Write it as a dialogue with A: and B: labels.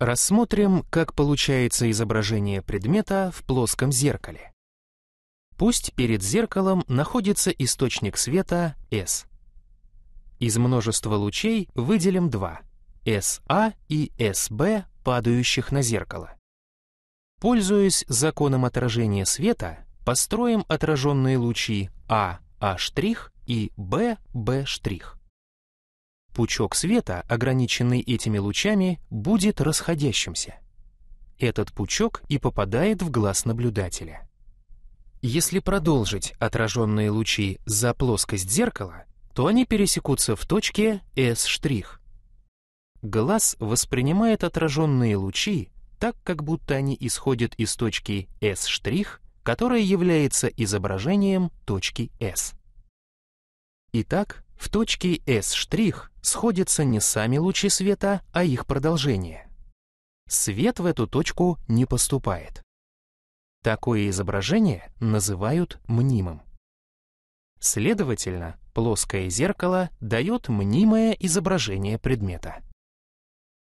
A: Рассмотрим, как получается изображение предмета в плоском зеркале. Пусть перед зеркалом находится источник света S. Из множества лучей выделим два — SA и SB, падающих на зеркало. Пользуясь законом отражения света, построим отраженные лучи А, А' и Б, Б' пучок света, ограниченный этими лучами, будет расходящимся. Этот пучок и попадает в глаз наблюдателя. Если продолжить отраженные лучи за плоскость зеркала, то они пересекутся в точке S'. Глаз воспринимает отраженные лучи так, как будто они исходят из точки S', которая является изображением точки S. Итак, в точке S' сходятся не сами лучи света, а их продолжение. Свет в эту точку не поступает. Такое изображение называют мнимым. Следовательно, плоское зеркало дает мнимое изображение предмета.